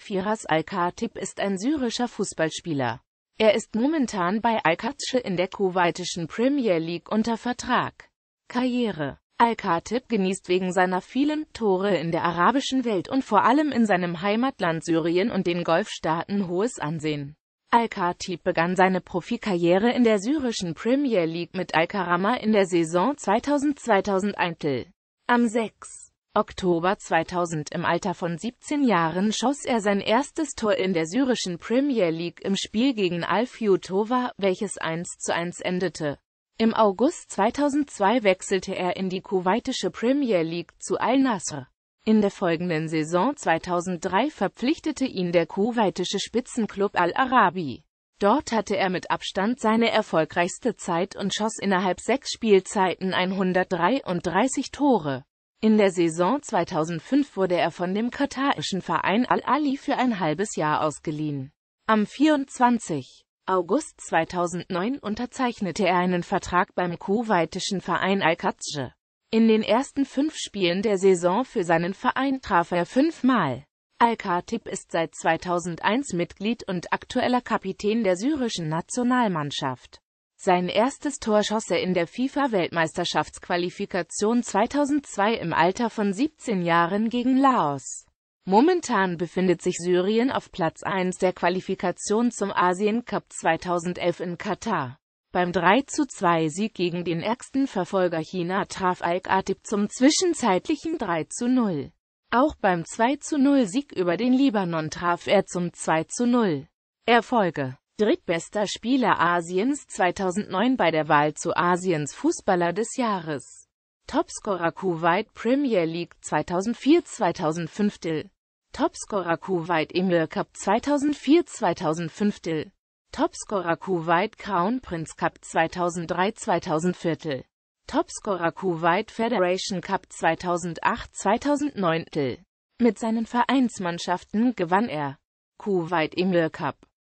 Firas Al-Khatib ist ein syrischer Fußballspieler. Er ist momentan bei Al-Qatsche in der kuwaitischen Premier League unter Vertrag. Karriere Al-Khatib genießt wegen seiner vielen Tore in der arabischen Welt und vor allem in seinem Heimatland Syrien und den Golfstaaten hohes Ansehen. Al-Khatib begann seine Profikarriere in der syrischen Premier League mit Al-Karama in der Saison 2000-2001. Am 6. Oktober 2000 im Alter von 17 Jahren schoss er sein erstes Tor in der syrischen Premier League im Spiel gegen Al-Fiutova, welches 1 zu 1 endete. Im August 2002 wechselte er in die kuwaitische Premier League zu Al-Nasr. In der folgenden Saison 2003 verpflichtete ihn der kuwaitische Spitzenklub Al-Arabi. Dort hatte er mit Abstand seine erfolgreichste Zeit und schoss innerhalb sechs Spielzeiten 133 Tore. In der Saison 2005 wurde er von dem katarischen Verein Al-Ali für ein halbes Jahr ausgeliehen. Am 24. August 2009 unterzeichnete er einen Vertrag beim kuwaitischen Verein Al-Qadsch. In den ersten fünf Spielen der Saison für seinen Verein traf er fünfmal. Al-Khatib ist seit 2001 Mitglied und aktueller Kapitän der syrischen Nationalmannschaft. Sein erstes Tor schoss er in der FIFA-Weltmeisterschaftsqualifikation 2002 im Alter von 17 Jahren gegen Laos. Momentan befindet sich Syrien auf Platz 1 der Qualifikation zum Asien Cup 2011 in Katar. Beim 3-2-Sieg gegen den ärgsten Verfolger China traf Al-Khatib zum zwischenzeitlichen 3-0. Auch beim 2-0-Sieg über den Libanon traf er zum 2-0. Erfolge drittbester Spieler Asiens 2009 bei der Wahl zu Asiens Fußballer des Jahres. Topscorer Kuwait Premier League 2004-2005 Topscorer Kuwait Emir Cup 2004-2005 Topscorer Kuwait Crown Prince Cup 2003-2004 Topscorer Kuwait Federation Cup 2008-2009 Mit seinen Vereinsmannschaften gewann er Kuwait Emir Cup